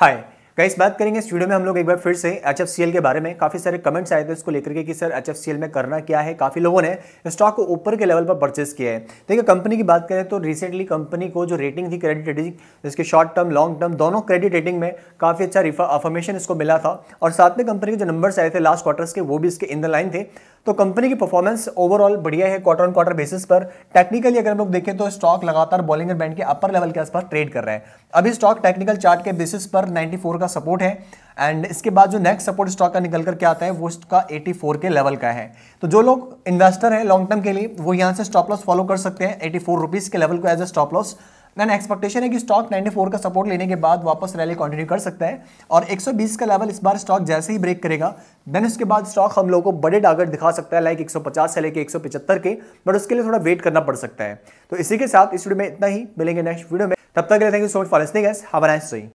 हाय कई बात करेंगे इस वीडियो में हम लोग एक बार फिर से एच एफ सी एल के बारे में काफ़ी सारे कमेंट्स आए थे इसको लेकर के कि sir H F C L में करना क्या है काफ़ी लोगों ने स्टॉक को ऊपर के लेवल पर परचेस किया है देखिए कंपनी की बात करें तो रिसेंटली कंपनी को जो रेटिंग थी क्रेडिट रेटिंग जिसके शॉर्ट टर्म लॉन्ग टर्म दोनों क्रेडिट रेटिंग में काफ़ी अच्छा अफॉर्मेशन इसको मिला था और साथ में कंपनी के जो नंबर्स आए थे लास्ट क्वार्टर्स के वो भी इसके इन द लाइन थे तो कंपनी की परफॉर्मेंस ओवरऑल बढ़िया है क्वार्टर ऑन क्वार्टर बेसिस पर टेक्निकली अगर हम लोग देखें तो स्टॉक लगातार बॉलिंगर बैंड के अपर लेवल के आसपास ट्रेड कर रहा है अभी स्टॉक टेक्निकल चार्ट के बेसिस पर 94 का सपोर्ट है एंड इसके बाद जो नेक्स्ट सपोर्ट स्टॉक का निकल कर के आता है वो उसका 84 के लेवल का है तो जो लोग इन्वेस्टर है लॉन्ग टर्म के लिए वो यहाँ से स्टॉप लॉस फॉलो कर सकते हैं एटी फोर के लेवल को as a stop loss then expectation है कि स्टॉक 94 का सपोर्ट लेने के बाद वापस रैली कंटिन्यू कर सकता है और 120 का लेवल इस बार स्टॉक जैसे ही ब्रेक करेगा देन उसके बाद स्टॉक हम लोगों को बड़े टारगेट दिखा सकता है लाइक 150 से लेके 175 के बट उसके लिए थोड़ा वेट करना पड़ सकता है तो इसी के साथ इस वीडियो में इतना ही मिलेंगे नेक्स्ट वीडियो में तब तक thank you so much for listening have a nice day